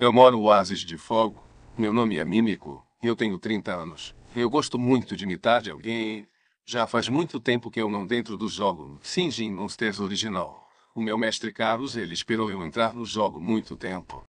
Eu moro no oásis de fogo. Meu nome é Mímico. Eu tenho 30 anos. Eu gosto muito de imitar de alguém. Já faz muito tempo que eu não dentro do jogo. Sim, Jim Monsters original. O meu mestre Carlos ele esperou eu entrar no jogo muito tempo.